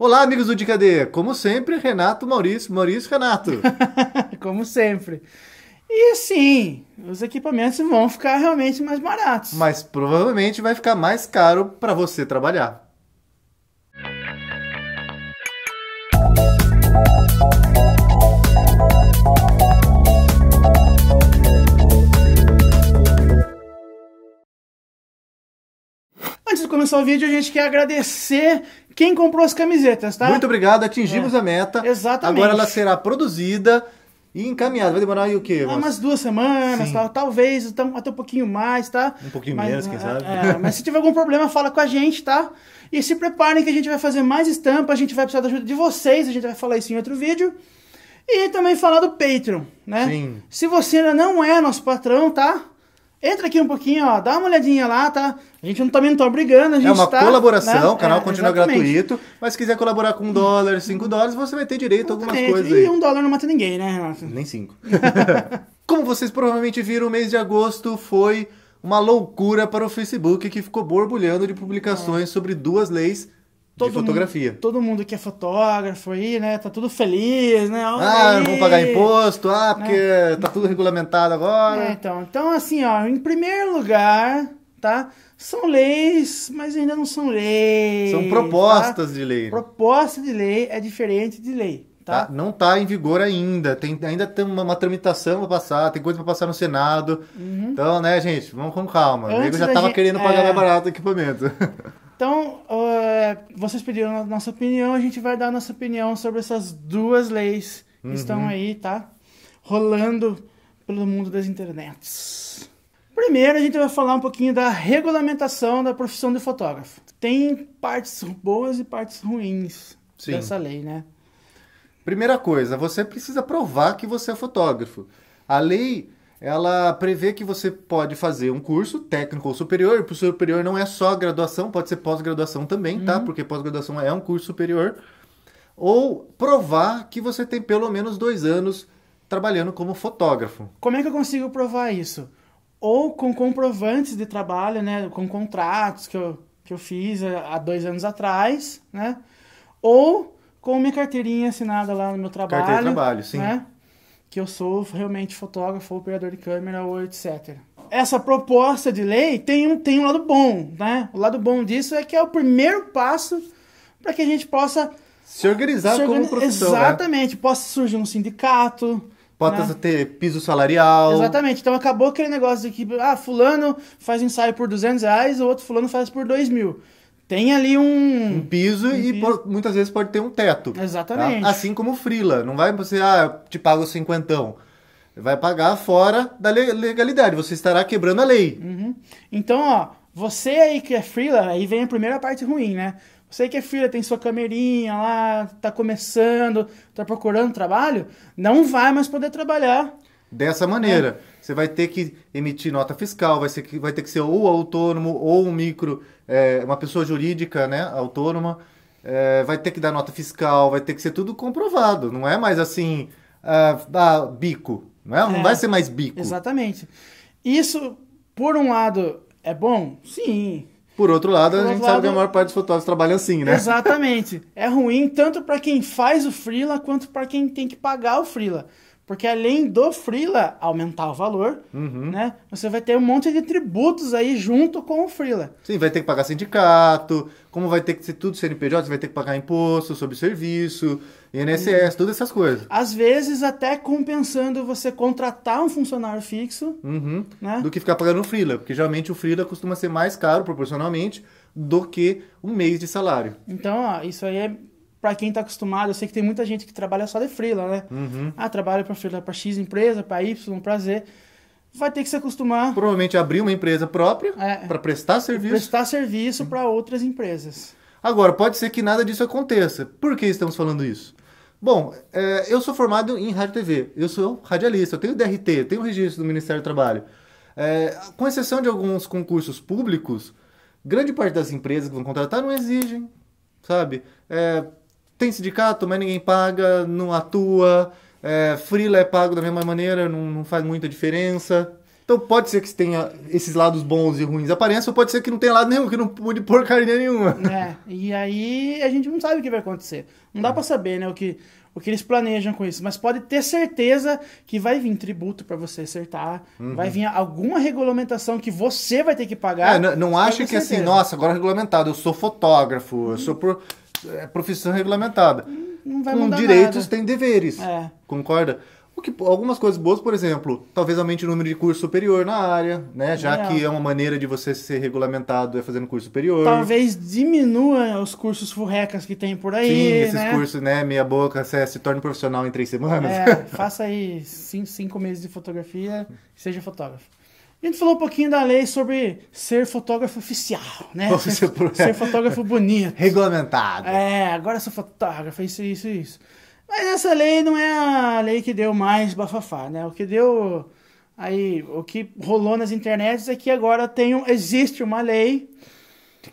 Olá, amigos do Dica D. Como sempre, Renato Maurício, Maurício Renato. Como sempre. E sim, os equipamentos vão ficar realmente mais baratos. Mas provavelmente vai ficar mais caro para você trabalhar. antes de começar o vídeo, a gente quer agradecer quem comprou as camisetas, tá? Muito obrigado, atingimos é. a meta. Exatamente. Agora ela será produzida e encaminhada. Vai demorar aí o quê? umas duas semanas, tal, talvez, então, até um pouquinho mais, tá? Um pouquinho mas, menos, quem é, sabe? É, mas se tiver algum problema, fala com a gente, tá? E se preparem que a gente vai fazer mais estampa, a gente vai precisar da ajuda de vocês, a gente vai falar isso em outro vídeo. E também falar do Patreon, né? Sim. Se você ainda não é nosso patrão, tá? Entra aqui um pouquinho, ó, dá uma olhadinha lá, tá? A gente não também não tá brigando, a é gente É uma tá, colaboração, né? o canal é, continua exatamente. gratuito, mas se quiser colaborar com um dólar, cinco dólares, você vai ter direito a algumas coisas E um dólar não mata ninguém, né, Nem cinco. Como vocês provavelmente viram, o mês de agosto foi uma loucura para o Facebook, que ficou borbulhando de publicações é. sobre duas leis Todo de fotografia. Mundo, todo mundo que é fotógrafo aí, né? Tá tudo feliz, né? Olha ah, aí. não vão pagar imposto, ah, né? porque né? tá tudo regulamentado agora. É, então, então, assim, ó, em primeiro lugar, tá? São leis, mas ainda não são leis. São tá? propostas tá? de lei. Proposta de lei é diferente de lei. Tá? tá? Não está em vigor ainda. Tem, ainda tem uma, uma tramitação para passar, tem coisa para passar no Senado. Uhum. Então, né, gente, vamos com calma. Antes o nego já estava querendo pagar é. mais barato o equipamento. Então, uh, vocês pediram a nossa opinião, a gente vai dar a nossa opinião sobre essas duas leis que uhum. estão aí, tá? Rolando pelo mundo das internets. Primeiro, a gente vai falar um pouquinho da regulamentação da profissão de fotógrafo. Tem partes boas e partes ruins Sim. dessa lei, né? Primeira coisa, você precisa provar que você é fotógrafo. A lei ela prevê que você pode fazer um curso técnico ou superior. O superior não é só graduação, pode ser pós-graduação também, tá? uhum. tá? Porque pós-graduação é um curso superior. Ou provar que você tem pelo menos dois anos trabalhando como fotógrafo. Como é que eu consigo provar isso? Ou com comprovantes de trabalho, né? Com contratos que eu, que eu fiz há dois anos atrás, né? Ou com minha carteirinha assinada lá no meu trabalho. Carteira de trabalho, sim. Né? que eu sou realmente fotógrafo, operador de câmera ou etc. Essa proposta de lei tem um, tem um lado bom, né? O lado bom disso é que é o primeiro passo para que a gente possa se organizar se organiz... como profissional. Né? Exatamente, né? possa surgir um sindicato. Possa né? ter piso salarial. Exatamente, então acabou aquele negócio de que, ah, fulano faz ensaio por 200 reais, o outro fulano faz por 2 mil. Tem ali um, um piso um e piso. muitas vezes pode ter um teto. Exatamente. Tá? Assim como frila, não vai você, ah, te pago cinquentão. Vai pagar fora da legalidade, você estará quebrando a lei. Uhum. Então, ó, você aí que é frila, aí vem a primeira parte ruim, né? Você que é frila, tem sua camerinha lá, tá começando, tá procurando trabalho, não vai mais poder trabalhar dessa maneira. É. Você vai ter que emitir nota fiscal, vai, ser, vai ter que ser ou autônomo ou um micro é, uma pessoa jurídica, né, autônoma, é, vai ter que dar nota fiscal, vai ter que ser tudo comprovado. Não é mais assim, ah, ah bico. Não, é? não é, vai ser mais bico. Exatamente. Isso, por um lado, é bom? Sim. Por outro lado, por a gente lado, sabe que a maior parte dos fotógrafos trabalha assim, né? Exatamente. É ruim tanto para quem faz o freela quanto para quem tem que pagar o freela. Porque além do Freela aumentar o valor, uhum. né? Você vai ter um monte de tributos aí junto com o Freela. Sim, vai ter que pagar sindicato, como vai ter que ser tudo CNPJ, você vai ter que pagar imposto sobre serviço, INSS, uhum. todas essas coisas. Às vezes até compensando você contratar um funcionário fixo, uhum. né? Do que ficar pagando o Freela, porque geralmente o Freela costuma ser mais caro proporcionalmente do que um mês de salário. Então, ó, isso aí é para quem está acostumado, eu sei que tem muita gente que trabalha só de freela, né? Uhum. Ah, trabalha para freela para X empresa, para Y, para Z. Vai ter que se acostumar. Provavelmente abrir uma empresa própria é, para prestar serviço. Prestar serviço uhum. para outras empresas. Agora, pode ser que nada disso aconteça. Por que estamos falando isso? Bom, é, eu sou formado em rádio TV, eu sou radialista, eu tenho DRT, eu tenho registro do Ministério do Trabalho. É, com exceção de alguns concursos públicos, grande parte das empresas que vão contratar não exigem, sabe? É, tem sindicato, mas ninguém paga, não atua, é, freela é pago da mesma maneira, não, não faz muita diferença. Então pode ser que tenha esses lados bons e ruins apareçam, ou pode ser que não tenha lado nenhum, que não mude porcaria nenhuma. É, e aí a gente não sabe o que vai acontecer. Não dá para saber, né, o que, o que eles planejam com isso. Mas pode ter certeza que vai vir tributo para você acertar, uhum. vai vir alguma regulamentação que você vai ter que pagar. É, não, não acha que assim, certeza. assim, nossa, agora é regulamentado, eu sou fotógrafo, eu sou... por é profissão regulamentada. Não vai Com direitos nada. tem deveres. É. Concorda? O que, algumas coisas boas, por exemplo, talvez aumente o número de curso superior na área, né? Já é. que é uma maneira de você ser regulamentado é fazendo curso superior. Talvez diminua os cursos furrecas que tem por aí. Sim, esses né? cursos, né? Meia boca, se torne profissional em três semanas. É, faça aí cinco, cinco meses de fotografia e seja fotógrafo. A gente falou um pouquinho da lei sobre ser fotógrafo oficial, né? Ser, ser, fotógrafo bonito. Regulamentado. É, agora sou fotógrafo, é isso, isso, isso. Mas essa lei não é a lei que deu mais bafafá, né? O que deu. Aí, o que rolou nas internets é que agora tem um, existe uma lei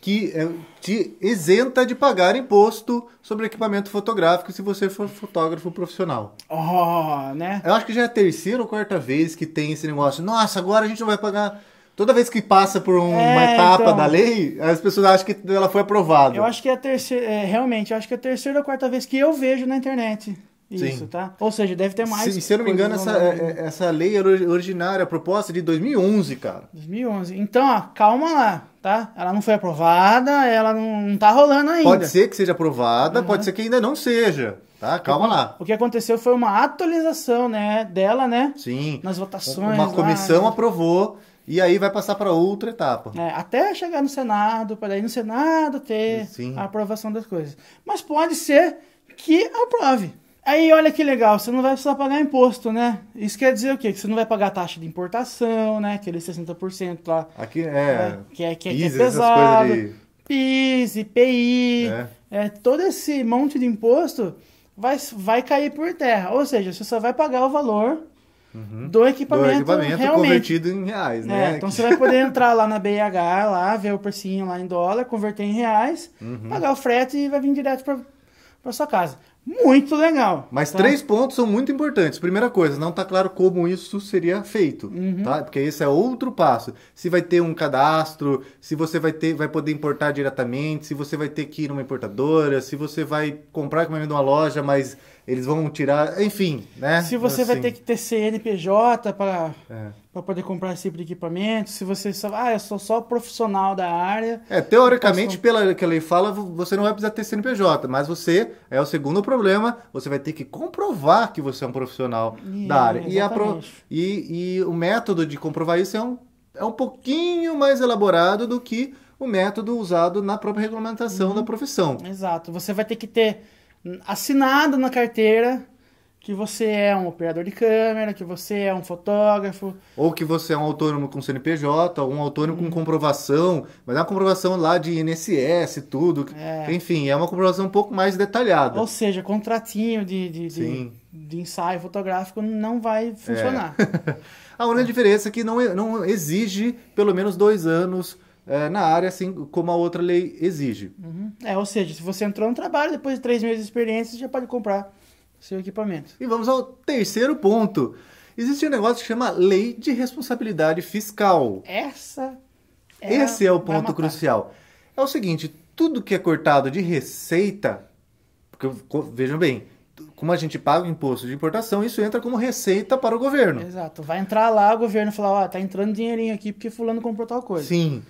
que é, te isenta de pagar imposto sobre equipamento fotográfico se você for fotógrafo profissional. Oh, né? Eu acho que já é a terceira ou quarta vez que tem esse negócio. Nossa, agora a gente não vai pagar. Toda vez que passa por um, é, uma etapa então, da lei, as pessoas acham que ela foi aprovada. Eu acho que é a terceira, é, realmente, eu acho que é a terceira ou quarta vez que eu vejo na internet. Isso, Sim. tá? Ou seja, deve ter mais. Se, se eu não me engano, essa, é, é, essa lei era originária, a proposta é de 2011, cara. 2011. Então, ó, calma lá, tá? Ela não foi aprovada, ela não, não tá rolando ainda. Pode ser que seja aprovada, uhum. pode ser que ainda não seja. Tá, calma lá. O que aconteceu foi uma atualização, né, dela, né? Sim. Nas votações. Uma comissão né? aprovou e aí vai passar para outra etapa. É, até chegar no Senado, para aí no Senado ter Sim. a aprovação das coisas. Mas pode ser que aprove, Aí olha que legal, você não vai precisar pagar imposto, né? Isso quer dizer o quê? Que você não vai pagar taxa de importação, né? Aquele 60% lá. Aqui é. Né? é que é, que é, PIS, que é pesado. PIS, IPI, é. é. todo esse monte de imposto vai, vai cair por terra. Ou seja, você só vai pagar o valor uhum. do, equipamento do equipamento realmente. convertido em reais, é, né? É, então você vai poder entrar lá na BH, lá, ver o precinho lá em dólar, converter em reais, uhum. pagar o frete e vai vir direto para sua casa muito legal. Mas tá? três pontos são muito importantes. Primeira coisa, não está claro como isso seria feito, uhum. tá? Porque esse é outro passo. Se vai ter um cadastro, se você vai ter, vai poder importar diretamente, se você vai ter que ir numa importadora, se você vai comprar com uma loja, mas eles vão tirar, enfim, né? Se você assim. vai ter que ter CNPJ para é para poder comprar esse tipo de equipamento, se você só, ah, eu sou só profissional da área. É, teoricamente, posso... pela que a lei fala, você não vai precisar ter CNPJ, mas você, é o segundo problema, você vai ter que comprovar que você é um profissional da área. E, pro, e, e, o método de comprovar isso é um, é um pouquinho mais elaborado do que o método usado na própria regulamentação uhum. da profissão. Exato. Você vai ter que ter assinado na carteira que você é um operador de câmera, que você é um fotógrafo. Ou que você é um autônomo com CNPJ, ou um autônomo hum. com comprovação, mas é uma comprovação lá de INSS, tudo. É. Enfim, é uma comprovação um pouco mais detalhada. Ou seja, contratinho de, de, de, de ensaio fotográfico não vai é. funcionar. É. A única diferença é que não, não exige pelo menos dois anos é, na área, assim como a outra lei exige. Uhum. É, ou seja, se você entrou no trabalho, depois de três meses de experiência, você já pode comprar seu equipamento. E vamos ao terceiro ponto. Existe um negócio que chama Lei de Responsabilidade Fiscal. Essa é Esse é o ponto crucial. É o seguinte, tudo que é cortado de receita, porque vejam bem, como a gente paga o imposto de importação, isso entra como receita para o governo. Exato. Vai entrar lá o governo falar, ó, oh, tá entrando dinheirinho aqui porque fulano comprou tal coisa. Sim.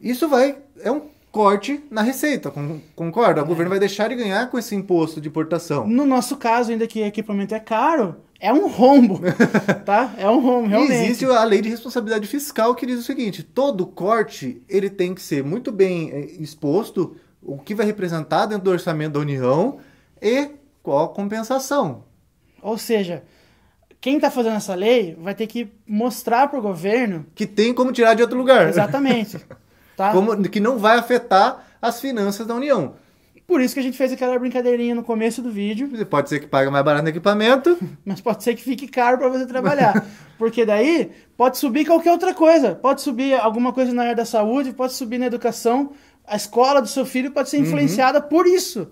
Isso vai é um corte na receita, concorda? O é. governo vai deixar de ganhar com esse imposto de importação. No nosso caso, ainda que equipamento é caro, é um rombo, tá? É um rombo, realmente. E existe a lei de responsabilidade fiscal que diz o seguinte, todo corte, ele tem que ser muito bem eh, exposto, o que vai representar dentro do orçamento da União e qual a compensação. Ou seja, quem está fazendo essa lei vai ter que mostrar para o governo... Que tem como tirar de outro lugar. Exatamente. Tá? Como, que não vai afetar as finanças da União. Por isso que a gente fez aquela brincadeirinha no começo do vídeo. Pode ser que pague mais barato no equipamento. Mas pode ser que fique caro para você trabalhar. Porque daí pode subir qualquer outra coisa. Pode subir alguma coisa na área da saúde, pode subir na educação. A escola do seu filho pode ser uhum. influenciada uhum. por isso.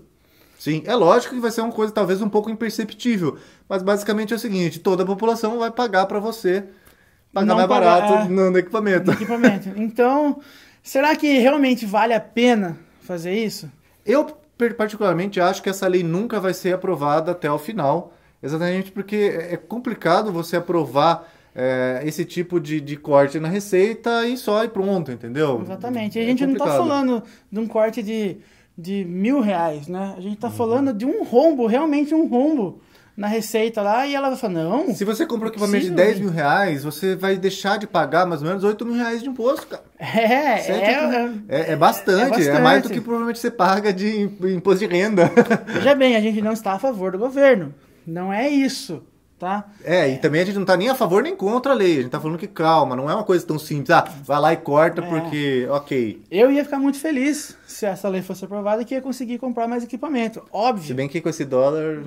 Sim, é lógico que vai ser uma coisa talvez um pouco imperceptível. Mas basicamente é o seguinte: toda a população vai pagar para você pagar Não mais barato no, é, no equipamento. No equipamento. Então. Será que realmente vale a pena fazer isso? Eu, particularmente, acho que essa lei nunca vai ser aprovada até o final, exatamente porque é complicado você aprovar é, esse tipo de, de, corte na receita e só e pronto, entendeu? Exatamente. E a é gente é não está falando de um corte de, de mil reais, né? A gente está uhum. falando de um rombo, realmente um rombo na receita lá e ela vai falar, não. Se você comprou é equipamento de 10 mil reais, você vai deixar de pagar mais ou menos 8 mil reais de imposto, cara. É, é, é, é, bastante, é, bastante, é mais do que provavelmente você paga de imposto de renda. Veja bem, a gente não está a favor do governo. Não é isso tá? É, e também a gente não tá nem a favor nem contra a lei. A gente tá falando que calma, não é uma coisa tão simples. Ah, vai lá e corta é. porque, ok. Eu ia ficar muito feliz se essa lei fosse aprovada que ia conseguir comprar mais equipamento, óbvio. Se bem que com esse dólar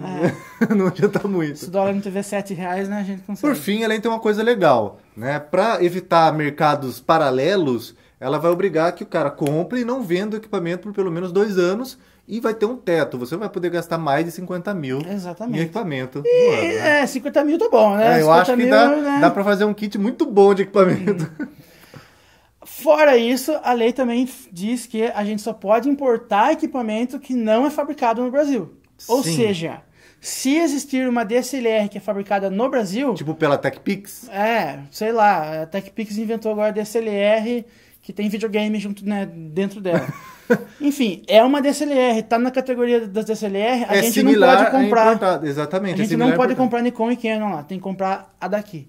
é. não adianta muito. Se o dólar não tiver 7 reais, né, a gente consegue. Por fim, a lei tem uma coisa legal, né? Pra evitar mercados paralelos, ela vai obrigar que o cara compre e não venda o equipamento por pelo menos dois anos e vai ter um teto. Você vai poder gastar mais de 50 mil Exatamente. em equipamento. E, ano, né? É, 50 mil tá bom, né? É, eu acho que mil, dá, né? dá para fazer um kit muito bom de equipamento. Fora isso, a lei também diz que a gente só pode importar equipamento que não é fabricado no Brasil. Sim. Ou seja, se existir uma DSLR que é fabricada no Brasil. Tipo pela TechPix? É, sei lá. A TechPix inventou agora a DSLR que tem videogame junto, né, dentro dela. Enfim, é uma DSLR, tá na categoria das DSLR, a é gente não pode é comprar. Exatamente. A é gente é não pode comprar Nikon e Canon lá, tem que comprar a daqui.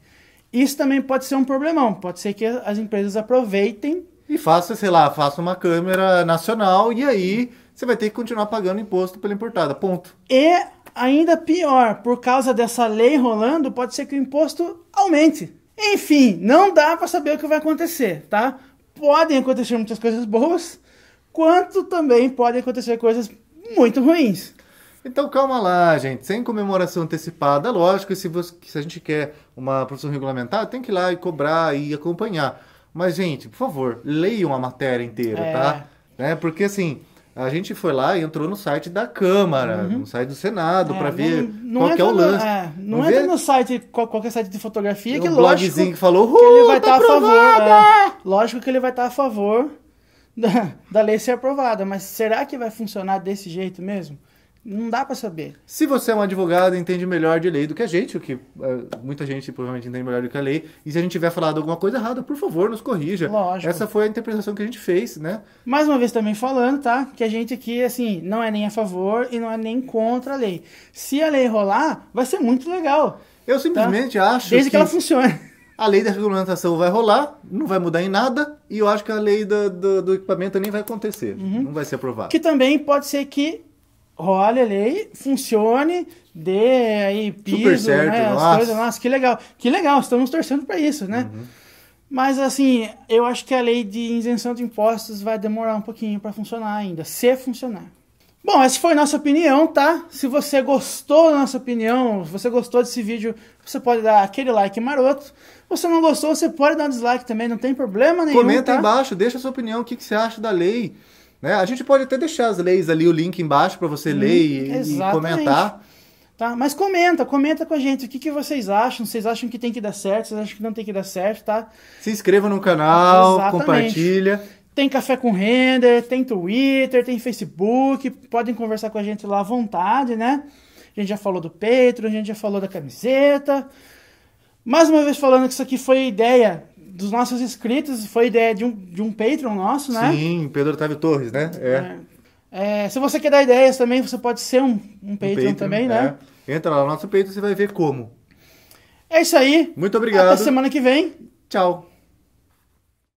Isso também pode ser um problemão, pode ser que as empresas aproveitem e faça, sei lá, faça uma câmera nacional e aí você vai ter que continuar pagando imposto pela importada, ponto. E ainda pior, por causa dessa lei rolando, pode ser que o imposto aumente. Enfim, não dá para saber o que vai acontecer, tá? podem acontecer muitas coisas boas, quanto também podem acontecer coisas muito ruins. Então calma lá, gente. Sem comemoração antecipada, lógico, se, você, se a gente quer uma produção regulamentar, tem que ir lá e cobrar e acompanhar. Mas, gente, por favor, leiam a matéria inteira, é. tá? Né? Porque assim. A gente foi lá e entrou no site da Câmara, uhum. no site do Senado, é, para ver não, não qual é, é o lance. É, não, não entra vê? no site, qualquer site de fotografia, Tem que um lógico... blogzinho que falou, que ele vai tá estar tá aprovada! a favor. É. Lógico que ele vai estar a favor da, da lei ser aprovada, mas será que vai funcionar desse jeito mesmo? Não dá para saber. Se você é um advogado, entende melhor de lei do que a gente, o que é, muita gente provavelmente entende melhor do que a lei. E se a gente tiver falado alguma coisa errada, por favor, nos corrija. Lógico. Essa foi a interpretação que a gente fez, né? Mais uma vez também falando, tá? Que a gente aqui, assim, não é nem a favor e não é nem contra a lei. Se a lei rolar, vai ser muito legal. Eu simplesmente tá? acho. Desde que, que ela funcione a lei da regulamentação vai rolar, não vai mudar em nada, e eu acho que a lei do, do, do equipamento nem vai acontecer, uhum. não vai ser aprovada. Que também pode ser que role a lei, funcione, dê aí piso, Super né, certo, né, nossa. as coisas, nossa, que legal, que legal, estamos torcendo para isso, né? Uhum. Mas assim, eu acho que a lei de isenção de impostos vai demorar um pouquinho para funcionar ainda, se funcionar. Bom, essa foi nossa opinião, tá? Se você gostou da nossa opinião, se você gostou desse vídeo, você pode dar aquele like maroto. Se você não gostou, você pode dar um dislike também, não tem problema nenhum. Comenta tá? embaixo, deixa a sua opinião, o que, que você acha da lei. Né? A gente pode até deixar as leis ali, o link embaixo para você hum, ler e, e, comentar. Tá? Mas comenta, comenta com a gente o que, que vocês acham. Vocês acham que tem que dar certo, vocês acham que não tem que dar certo, tá? Se inscreva no canal, Exatamente. compartilha. Tem Café com Render, tem Twitter, tem Facebook, podem conversar com a gente lá à vontade, né? A gente já falou do Patreon, a gente já falou da camiseta. Mais uma vez falando que isso aqui foi ideia dos nossos inscritos, foi ideia de um, de um Patreon nosso, né? Sim, Pedro Otávio Torres, né? É. é. é se você quer dar ideias também, você pode ser um, um, Patreon, um Patreon também, né? é. né? Entra lá no nosso Patreon, você vai ver como. É isso aí. Muito obrigado. Até semana que vem. Tchau.